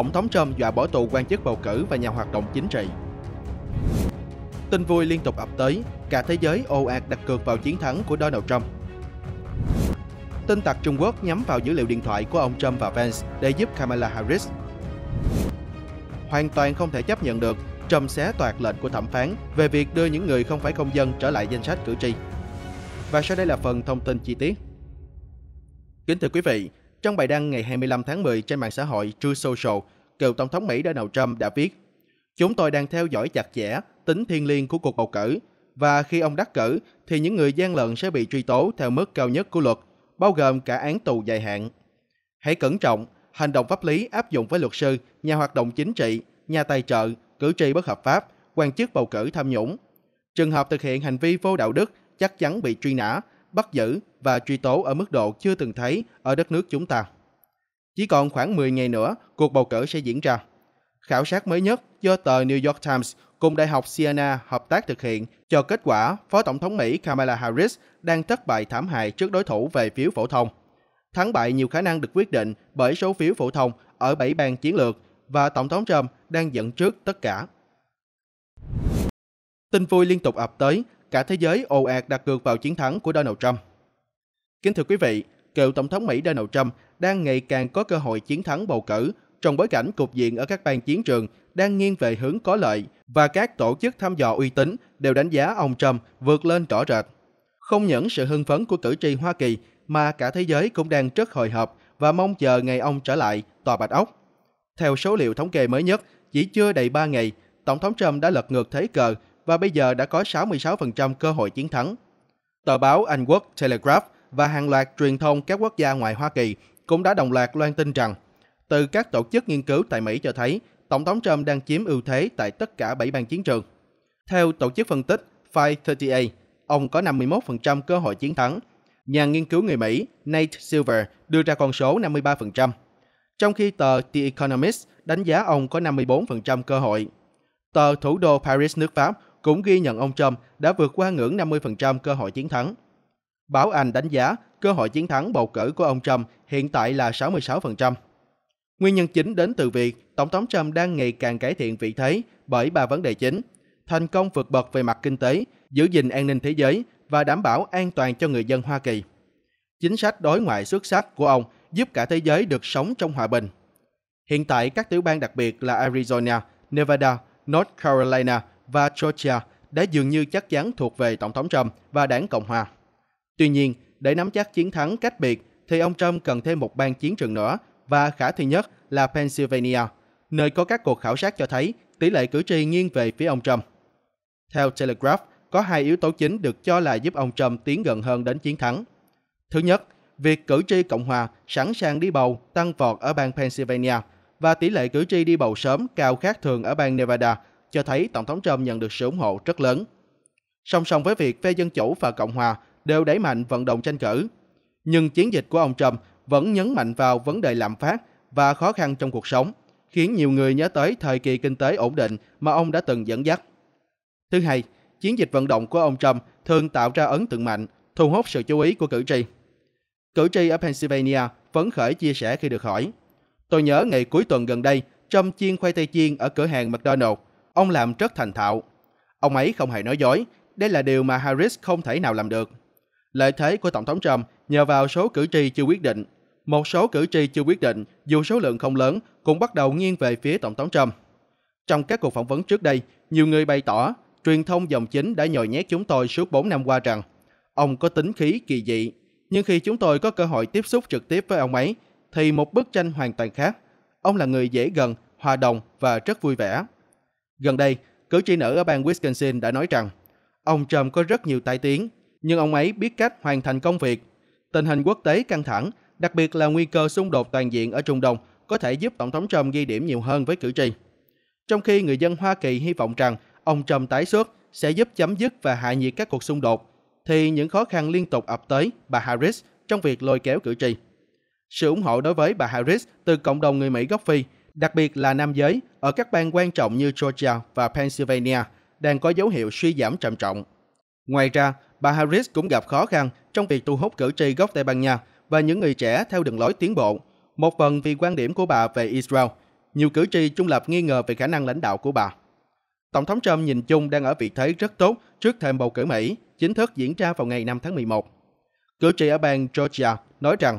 Tổng thống Trump dọa bỏ tù quan chức bầu cử và nhà hoạt động chính trị. Tin vui liên tục ập tới, cả thế giới ồ ạt đặt cược vào chiến thắng của Donald Trump. Tin tặc Trung Quốc nhắm vào dữ liệu điện thoại của ông Trump và Vance để giúp Kamala Harris. Hoàn toàn không thể chấp nhận được, Trump xé toạc lệnh của thẩm phán về việc đưa những người không phải công dân trở lại danh sách cử tri. Và sau đây là phần thông tin chi tiết. Kính thưa quý vị, trong bài đăng ngày 25 tháng 10 trên mạng xã hội True Social, cựu Tổng thống Mỹ Donald Trump đã viết Chúng tôi đang theo dõi chặt chẽ tính thiên liêng của cuộc bầu cử và khi ông đắc cử thì những người gian lận sẽ bị truy tố theo mức cao nhất của luật, bao gồm cả án tù dài hạn. Hãy cẩn trọng, hành động pháp lý áp dụng với luật sư, nhà hoạt động chính trị, nhà tài trợ, cử tri bất hợp pháp, quan chức bầu cử tham nhũng. Trường hợp thực hiện hành vi vô đạo đức chắc chắn bị truy nã bắt giữ và truy tố ở mức độ chưa từng thấy ở đất nước chúng ta. Chỉ còn khoảng 10 ngày nữa, cuộc bầu cử sẽ diễn ra. Khảo sát mới nhất do tờ New York Times cùng Đại học Siena hợp tác thực hiện cho kết quả Phó Tổng thống Mỹ Kamala Harris đang thất bại thảm hại trước đối thủ về phiếu phổ thông. Thắng bại nhiều khả năng được quyết định bởi số phiếu phổ thông ở 7 bang chiến lược và Tổng thống Trump đang dẫn trước tất cả. Tin vui liên tục ập tới cả thế giới ồ ạt đặt cược vào chiến thắng của Donald Trump. Kính thưa quý vị, cựu Tổng thống Mỹ Donald Trump đang ngày càng có cơ hội chiến thắng bầu cử trong bối cảnh cục diện ở các bang chiến trường đang nghiêng về hướng có lợi và các tổ chức thăm dò uy tín đều đánh giá ông Trump vượt lên rõ rệt. Không những sự hưng phấn của cử tri Hoa Kỳ mà cả thế giới cũng đang rất hồi hộp và mong chờ ngày ông trở lại tòa Bạch Ốc. Theo số liệu thống kê mới nhất, chỉ chưa đầy 3 ngày, Tổng thống Trump đã lật ngược thế cờ và bây giờ đã có 66% cơ hội chiến thắng. Tờ báo Anh Quốc Telegraph và hàng loạt truyền thông các quốc gia ngoài Hoa Kỳ cũng đã đồng loạt loan tin rằng từ các tổ chức nghiên cứu tại Mỹ cho thấy Tổng thống Trump đang chiếm ưu thế tại tất cả 7 bang chiến trường. Theo tổ chức phân tích 538, ông có 51% cơ hội chiến thắng. Nhà nghiên cứu người Mỹ Nate Silver đưa ra con số 53%, trong khi tờ The Economist đánh giá ông có 54% cơ hội. Tờ thủ đô Paris nước Pháp cũng ghi nhận ông Trump đã vượt qua ngưỡng 50% cơ hội chiến thắng. Báo Anh đánh giá cơ hội chiến thắng bầu cử của ông Trump hiện tại là 66%. Nguyên nhân chính đến từ việc Tổng thống Trump đang ngày càng cải thiện vị thế bởi ba vấn đề chính. Thành công vượt bậc về mặt kinh tế, giữ gìn an ninh thế giới và đảm bảo an toàn cho người dân Hoa Kỳ. Chính sách đối ngoại xuất sắc của ông giúp cả thế giới được sống trong hòa bình. Hiện tại các tiểu bang đặc biệt là Arizona, Nevada, North Carolina và Georgia đã dường như chắc chắn thuộc về Tổng thống Trump và đảng Cộng Hòa. Tuy nhiên, để nắm chắc chiến thắng cách biệt thì ông Trump cần thêm một bang chiến trường nữa và khả thi nhất là Pennsylvania, nơi có các cuộc khảo sát cho thấy tỷ lệ cử tri nghiêng về phía ông Trump. Theo Telegraph, có hai yếu tố chính được cho là giúp ông Trump tiến gần hơn đến chiến thắng. Thứ nhất, việc cử tri Cộng hòa sẵn sàng đi bầu tăng vọt ở bang Pennsylvania và tỷ lệ cử tri đi bầu sớm cao khác thường ở bang Nevada cho thấy Tổng thống Trump nhận được sự ủng hộ rất lớn. Song song với việc phe Dân Chủ và Cộng Hòa đều đẩy mạnh vận động tranh cử, nhưng chiến dịch của ông Trump vẫn nhấn mạnh vào vấn đề lạm phát và khó khăn trong cuộc sống, khiến nhiều người nhớ tới thời kỳ kinh tế ổn định mà ông đã từng dẫn dắt. Thứ hai, chiến dịch vận động của ông Trump thường tạo ra ấn tượng mạnh, thu hút sự chú ý của cử tri. Cử tri ở Pennsylvania phấn khởi chia sẻ khi được hỏi. Tôi nhớ ngày cuối tuần gần đây, Trump chiên khoai tây chiên ở cửa hàng McDonald's ông làm rất thành thạo. Ông ấy không hề nói dối, đây là điều mà Harris không thể nào làm được. Lợi thế của Tổng thống Trump nhờ vào số cử tri chưa quyết định. Một số cử tri chưa quyết định, dù số lượng không lớn, cũng bắt đầu nghiêng về phía Tổng thống Trump. Trong các cuộc phỏng vấn trước đây, nhiều người bày tỏ truyền thông dòng chính đã nhồi nhét chúng tôi suốt 4 năm qua rằng ông có tính khí kỳ dị. Nhưng khi chúng tôi có cơ hội tiếp xúc trực tiếp với ông ấy, thì một bức tranh hoàn toàn khác. Ông là người dễ gần, hòa đồng và rất vui vẻ. Gần đây, cử tri nữ ở bang Wisconsin đã nói rằng ông Trump có rất nhiều tài tiếng, nhưng ông ấy biết cách hoàn thành công việc. Tình hình quốc tế căng thẳng, đặc biệt là nguy cơ xung đột toàn diện ở Trung Đông có thể giúp Tổng thống Trump ghi điểm nhiều hơn với cử tri. Trong khi người dân Hoa Kỳ hy vọng rằng ông Trump tái xuất sẽ giúp chấm dứt và hạ nhiệt các cuộc xung đột, thì những khó khăn liên tục ập tới bà Harris trong việc lôi kéo cử tri. Sự ủng hộ đối với bà Harris từ cộng đồng người Mỹ gốc Phi – đặc biệt là nam giới ở các bang quan trọng như Georgia và Pennsylvania đang có dấu hiệu suy giảm trầm trọng. Ngoài ra, bà Harris cũng gặp khó khăn trong việc thu hút cử tri gốc Tây Ban Nha và những người trẻ theo đường lối tiến bộ, một phần vì quan điểm của bà về Israel. Nhiều cử tri trung lập nghi ngờ về khả năng lãnh đạo của bà. Tổng thống Trump nhìn chung đang ở vị thế rất tốt trước thềm bầu cử Mỹ, chính thức diễn ra vào ngày 5 tháng 11. Cử tri ở bang Georgia nói rằng,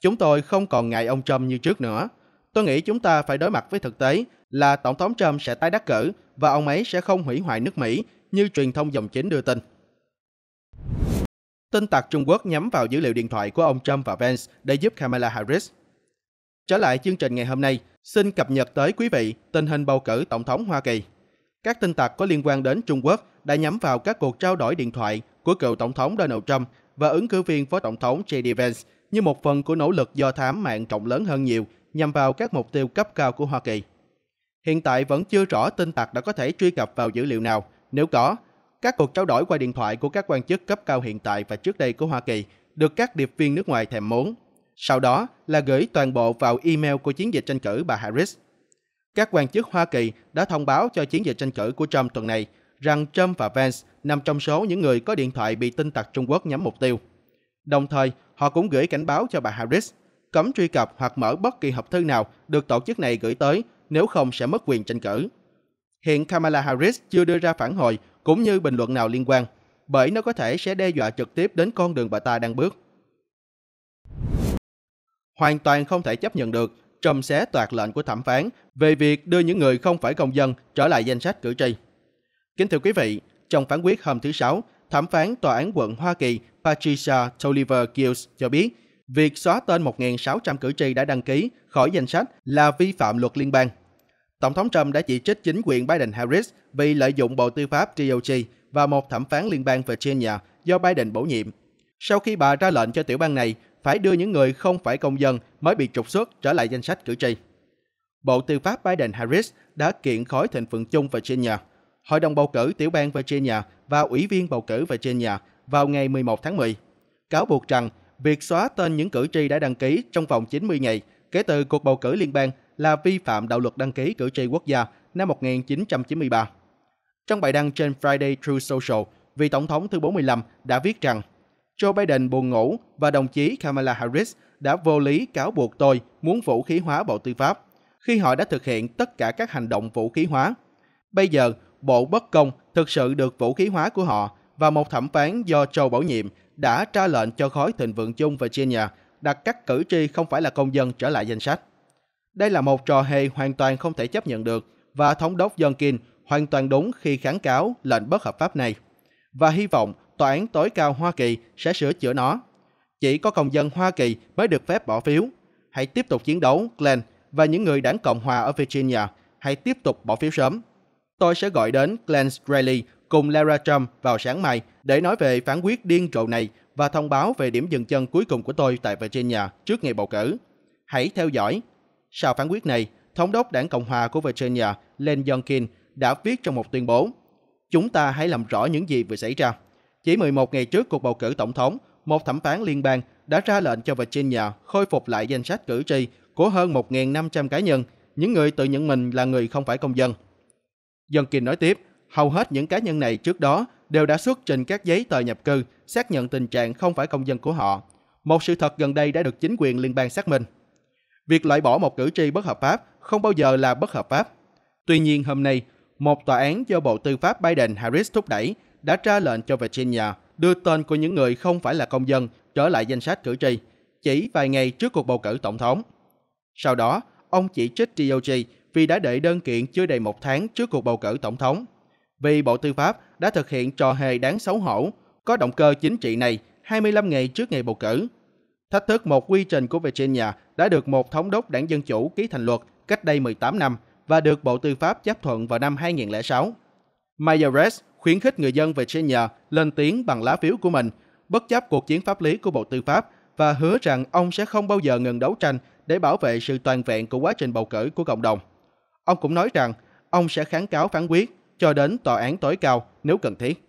chúng tôi không còn ngại ông Trump như trước nữa, Tôi nghĩ chúng ta phải đối mặt với thực tế là Tổng thống Trump sẽ tái đắc cử và ông ấy sẽ không hủy hoại nước Mỹ như truyền thông dòng chính đưa tin. Tin tặc Trung Quốc nhắm vào dữ liệu điện thoại của ông Trump và Vance để giúp Kamala Harris. Trở lại chương trình ngày hôm nay, xin cập nhật tới quý vị tình hình bầu cử Tổng thống Hoa Kỳ. Các tin tặc có liên quan đến Trung Quốc đã nhắm vào các cuộc trao đổi điện thoại của cựu Tổng thống Donald Trump và ứng cử viên Phó Tổng thống J.D. Vance như một phần của nỗ lực do thám mạng trọng lớn hơn nhiều nhằm vào các mục tiêu cấp cao của Hoa Kỳ. Hiện tại vẫn chưa rõ tin tặc đã có thể truy cập vào dữ liệu nào. Nếu có, các cuộc trao đổi qua điện thoại của các quan chức cấp cao hiện tại và trước đây của Hoa Kỳ được các điệp viên nước ngoài thèm muốn. Sau đó là gửi toàn bộ vào email của chiến dịch tranh cử bà Harris. Các quan chức Hoa Kỳ đã thông báo cho chiến dịch tranh cử của Trump tuần này rằng Trump và Vance nằm trong số những người có điện thoại bị tin tặc Trung Quốc nhắm mục tiêu. Đồng thời, họ cũng gửi cảnh báo cho bà Harris cấm truy cập hoặc mở bất kỳ hộp thư nào được tổ chức này gửi tới, nếu không sẽ mất quyền tranh cử. Hiện Kamala Harris chưa đưa ra phản hồi cũng như bình luận nào liên quan, bởi nó có thể sẽ đe dọa trực tiếp đến con đường bà ta đang bước. Hoàn toàn không thể chấp nhận được, trầm xé toạt lệnh của thẩm phán về việc đưa những người không phải công dân trở lại danh sách cử tri. Kính thưa quý vị, trong phán quyết hôm thứ Sáu, thẩm phán Tòa án quận Hoa Kỳ Patricia Tolliver Gills cho biết việc xóa tên 1.600 cử tri đã đăng ký khỏi danh sách là vi phạm luật liên bang. Tổng thống Trump đã chỉ trích chính quyền Biden-Harris vì lợi dụng Bộ Tư pháp DOJ và một thẩm phán liên bang Virginia do Biden bổ nhiệm. Sau khi bà ra lệnh cho tiểu bang này phải đưa những người không phải công dân mới bị trục xuất trở lại danh sách cử tri. Bộ Tư pháp Biden-Harris đã kiện khối thành phần chung Virginia, Hội đồng bầu cử tiểu bang Virginia và Ủy viên bầu cử Virginia vào ngày 11 tháng 10, cáo buộc rằng việc xóa tên những cử tri đã đăng ký trong vòng 90 ngày kể từ cuộc bầu cử liên bang là vi phạm đạo luật đăng ký cử tri quốc gia năm 1993. Trong bài đăng trên Friday True Social, vị tổng thống thứ 45 đã viết rằng Joe Biden buồn ngủ và đồng chí Kamala Harris đã vô lý cáo buộc tôi muốn vũ khí hóa Bộ Tư pháp khi họ đã thực hiện tất cả các hành động vũ khí hóa. Bây giờ, Bộ Bất Công thực sự được vũ khí hóa của họ và một thẩm phán do Joe bổ nhiệm đã ra lệnh cho khối thịnh vượng chung và Virginia đặt các cử tri không phải là công dân trở lại danh sách. Đây là một trò hề hoàn toàn không thể chấp nhận được và thống đốc Youngkin hoàn toàn đúng khi kháng cáo lệnh bất hợp pháp này và hy vọng tòa án tối cao Hoa Kỳ sẽ sửa chữa nó. Chỉ có công dân Hoa Kỳ mới được phép bỏ phiếu. Hãy tiếp tục chiến đấu, Glenn, và những người đảng Cộng hòa ở Virginia, hãy tiếp tục bỏ phiếu sớm. Tôi sẽ gọi đến Glenn Rally cùng Lara Trump vào sáng mai để nói về phán quyết điên rồ này và thông báo về điểm dừng chân cuối cùng của tôi tại Virginia trước ngày bầu cử. Hãy theo dõi. Sau phán quyết này, Thống đốc đảng Cộng hòa của Virginia Len Yonkin đã viết trong một tuyên bố Chúng ta hãy làm rõ những gì vừa xảy ra. Chỉ 11 ngày trước cuộc bầu cử tổng thống, một thẩm phán liên bang đã ra lệnh cho Virginia khôi phục lại danh sách cử tri của hơn 1.500 cá nhân, những người tự nhận mình là người không phải công dân. Dân Kim nói tiếp, hầu hết những cá nhân này trước đó đều đã xuất trình các giấy tờ nhập cư xác nhận tình trạng không phải công dân của họ. Một sự thật gần đây đã được chính quyền liên bang xác minh. Việc loại bỏ một cử tri bất hợp pháp không bao giờ là bất hợp pháp. Tuy nhiên hôm nay, một tòa án do Bộ Tư pháp Biden Harris thúc đẩy đã ra lệnh cho Virginia đưa tên của những người không phải là công dân trở lại danh sách cử tri chỉ vài ngày trước cuộc bầu cử tổng thống. Sau đó, ông chỉ trích DOJ vì đã đệ đơn kiện chưa đầy một tháng trước cuộc bầu cử tổng thống vì Bộ Tư pháp đã thực hiện trò hề đáng xấu hổ có động cơ chính trị này 25 ngày trước ngày bầu cử. Thách thức một quy trình của Virginia đã được một thống đốc đảng Dân Chủ ký thành luật cách đây 18 năm và được Bộ Tư pháp chấp thuận vào năm 2006. Mayeres khuyến khích người dân Virginia lên tiếng bằng lá phiếu của mình, bất chấp cuộc chiến pháp lý của Bộ Tư pháp và hứa rằng ông sẽ không bao giờ ngừng đấu tranh để bảo vệ sự toàn vẹn của quá trình bầu cử của cộng đồng. Ông cũng nói rằng ông sẽ kháng cáo phán quyết cho đến tòa án tối cao nếu cần thiết.